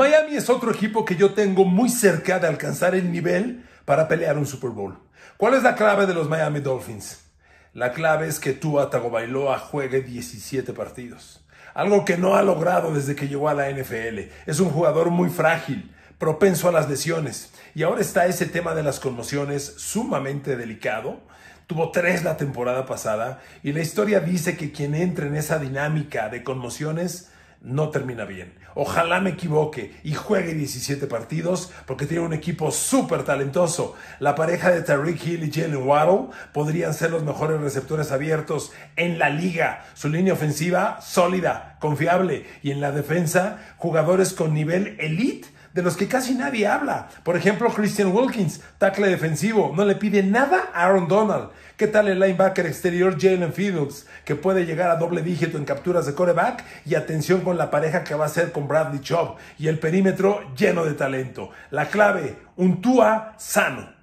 Miami es otro equipo que yo tengo muy cerca de alcanzar el nivel para pelear un Super Bowl. ¿Cuál es la clave de los Miami Dolphins? La clave es que Tua Tagovailoa juegue 17 partidos. Algo que no ha logrado desde que llegó a la NFL. Es un jugador muy frágil, propenso a las lesiones. Y ahora está ese tema de las conmociones sumamente delicado. Tuvo tres la temporada pasada y la historia dice que quien entre en esa dinámica de conmociones no termina bien. Ojalá me equivoque y juegue 17 partidos porque tiene un equipo súper talentoso. La pareja de Tariq Hill y Jalen Waddle podrían ser los mejores receptores abiertos en la liga. Su línea ofensiva sólida, confiable y en la defensa jugadores con nivel elite de los que casi nadie habla. Por ejemplo, Christian Wilkins, tackle defensivo, no le pide nada a Aaron Donald. ¿Qué tal el linebacker exterior Jalen Fields, que puede llegar a doble dígito en capturas de coreback? Y atención con la pareja que va a ser con Bradley Chubb y el perímetro lleno de talento. La clave, un Tua sano.